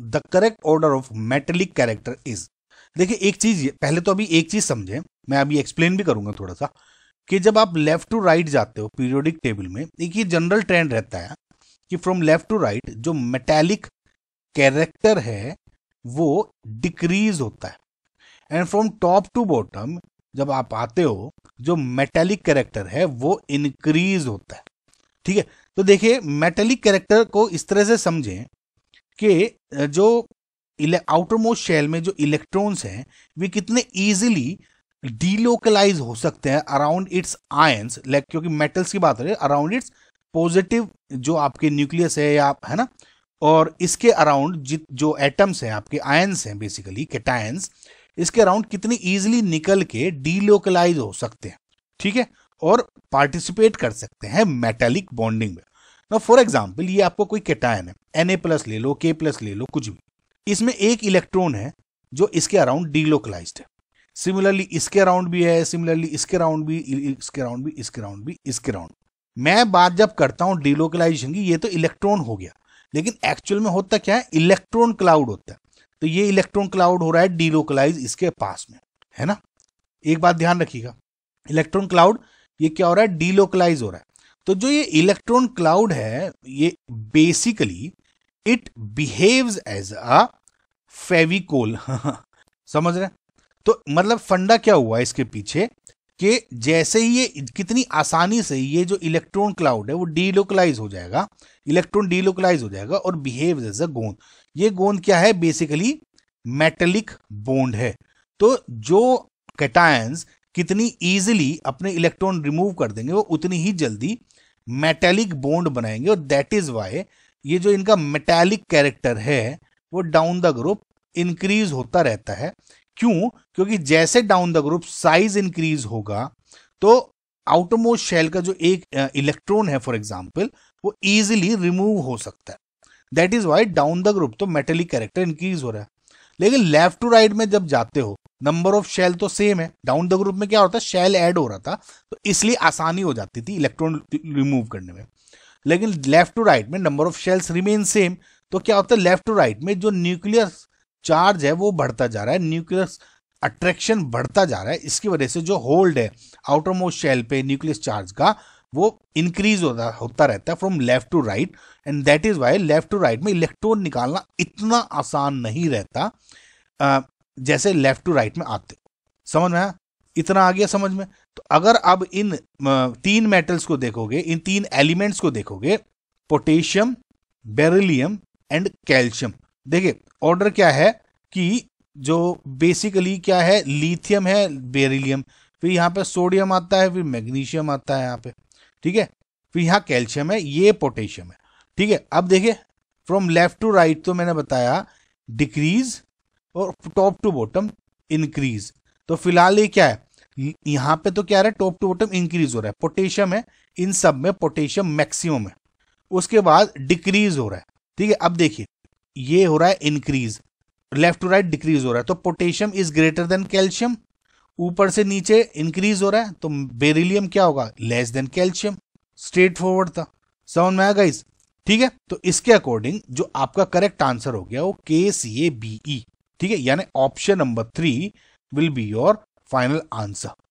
the correct order of metallic character is देखिए एक चीज पहले तो अभी एक चीज समझें मैं अभी एक्सप्लेन भी करूंगा थोड़ा सा कि जब आप लेफ्ट टू राइट जाते हो पीरियोडिक टेबल में एक ये जनरल ट्रेंड रहता है कि फ्रॉम लेफ्ट टू राइट जो मेटेलिक कैरेक्टर है वो डिक्रीज होता है and from top to bottom जब आप आते हो जो मेटेलिक कैरेक्टर है वो इंक्रीज होता है ठीक है तो देखिए मेटेलिक कैरेक्टर को इस तरह से समझें कि जो आउटर मोस्ट शेल में जो इलेक्ट्रॉन्स हैं वे कितने इजीली डीलोकलाइज हो सकते हैं अराउंड इट्स आयंस लाइक क्योंकि मेटल्स की बात हो रही है अराउंड इट्स पॉजिटिव जो आपके न्यूक्लियस है या है ना और इसके अराउंड जित जो एटम्स हैं आपके आयंस हैं बेसिकली कैटायंस इसके अराउंड कितनी ईजिली निकल के डीलोकलाइज हो सकते हैं ठीक है और पार्टिसिपेट कर सकते हैं मेटेलिक बॉन्डिंग में ना फॉर एग्जाम्पल ये आपको कोई केटायन है एन प्लस ले लो के प्लस ले लो कुछ भी इसमें एक इलेक्ट्रॉन है जो इसके अराउंड डीलोकलाइज है सिमिलरली इसके अराउंड भी है सिमिलरली इसके अराउंड भी इसके अराउंड भी इसके अराउंड भी इसके अराउंड मैं बात जब करता हूँ डीलोकलाइजेशन की ये तो इलेक्ट्रॉन हो गया लेकिन एक्चुअल में होता क्या है इलेक्ट्रॉन क्लाउड होता है तो ये इलेक्ट्रॉन क्लाउड हो रहा है डीलोकलाइज इसके पास में है ना एक बात ध्यान रखिएगा इलेक्ट्रॉन क्लाउड ये क्या हो रहा है डीलोकलाइज हो रहा है तो जो ये इलेक्ट्रॉन क्लाउड है ये basically it behaves as a Fevicol समझ रहे तो मतलब फंडा क्या हुआ इसके पीछे कि जैसे ही ये कितनी आसानी से ये जो इलेक्ट्रॉन क्लाउड है वो डीलोकलाइज हो जाएगा इलेक्ट्रॉन डीलोकलाइज हो जाएगा और बिहेव एज अ गोंद ये गोंद क्या है बेसिकली मेटलिक बोंड है तो जो कैटायंस कितनी ईजिली अपने इलेक्ट्रॉन रिमूव कर देंगे वो उतनी ही जल्दी मेटेलिक बोन्ड बनाएंगे और दैट इज वाई ये जो इनका मेटेलिक कैरेक्टर है वो डाउन द ग्रुप इंक्रीज होता रहता है क्यों क्योंकि जैसे down the group size increase होगा तो आउटरमोस्ट शेल का जो एक इलेक्ट्रॉन है फॉर एग्जाम्पल वो इजिली रिमूव हो सकता है that is why down the group तो मेटेलिक कैरेक्टर इंक्रीज हो रहा है लेकिन लेफ्ट टू राइट में जब जाते हो नंबर ऑफ शेल तो सेम है डाउन द ग्रुप में क्या होता है शेल ऐड हो रहा था तो इसलिए आसानी हो जाती थी इलेक्ट्रॉन रिमूव करने में लेकिन लेफ्ट टू राइट में number of shells remain same तो क्या होता है लेफ्ट टू राइट में जो न्यूक्लियर चार्ज है वो बढ़ता जा रहा है न्यूक्लियर अट्रैक्शन बढ़ता जा रहा है इसकी वजह से जो होल्ड है आउटर मोस्ट शेल पे न्यूक्लियस चार्ज का वो इंक्रीज होता होता रहता है from left to right and that is why left to right में इलेक्ट्रॉन निकालना इतना आसान नहीं रहता जैसे लेफ्ट टू राइट में आते हो समझ में इतना आ गया समझ में तो अगर अब इन तीन मेटल्स को देखोगे इन तीन एलिमेंट्स को देखोगे पोटेशियम बेरिलियम एंड कैल्शियम देखिए ऑर्डर क्या है कि जो बेसिकली क्या है लिथियम है बेरिलियम फिर यहाँ पे सोडियम आता है फिर मैग्नीशियम आता है यहाँ पे ठीक है फिर यहाँ कैल्शियम है ये पोटेशियम है ठीक है अब देखिए फ्रॉम लेफ्ट टू राइट तो मैंने बताया डिक्रीज और टॉप टू बॉटम इंक्रीज तो फिलहाल ये क्या है यहां पे तो क्या रहा है टॉप टू बॉटम इंक्रीज हो रहा है पोटेशियम है इन सब में पोटेशियम मैक्सिमम है उसके बाद डिक्रीज हो रहा है ठीक है अब देखिए ये हो रहा है increase left to right decrease हो रहा है तो potassium is greater than calcium ऊपर से नीचे इंक्रीज हो रहा है तो बेरिलियम क्या होगा less than calcium straightforward था समझ में आया गाइस ठीक है तो इसके अकॉर्डिंग जो आपका करेक्ट आंसर हो गया वो के सी ए बी ई ठीक है यानी option number three will be your final answer